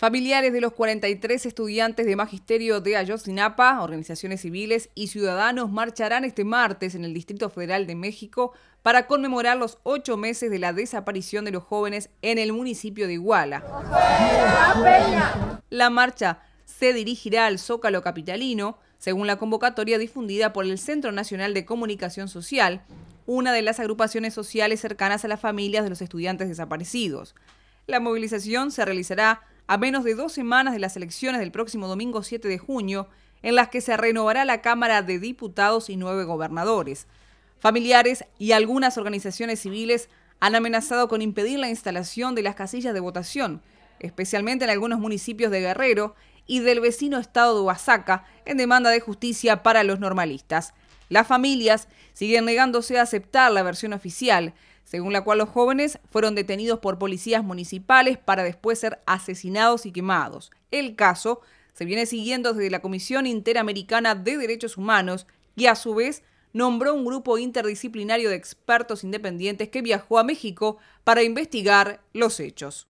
Familiares de los 43 estudiantes de magisterio de Ayotzinapa, organizaciones civiles y ciudadanos marcharán este martes en el Distrito Federal de México para conmemorar los ocho meses de la desaparición de los jóvenes en el municipio de Iguala. La marcha se dirigirá al Zócalo Capitalino, según la convocatoria difundida por el Centro Nacional de Comunicación Social, una de las agrupaciones sociales cercanas a las familias de los estudiantes desaparecidos. La movilización se realizará a menos de dos semanas de las elecciones del próximo domingo 7 de junio, en las que se renovará la Cámara de Diputados y nueve gobernadores. Familiares y algunas organizaciones civiles han amenazado con impedir la instalación de las casillas de votación, especialmente en algunos municipios de Guerrero y del vecino estado de Oaxaca, en demanda de justicia para los normalistas. Las familias siguen negándose a aceptar la versión oficial según la cual los jóvenes fueron detenidos por policías municipales para después ser asesinados y quemados. El caso se viene siguiendo desde la Comisión Interamericana de Derechos Humanos, que a su vez nombró un grupo interdisciplinario de expertos independientes que viajó a México para investigar los hechos.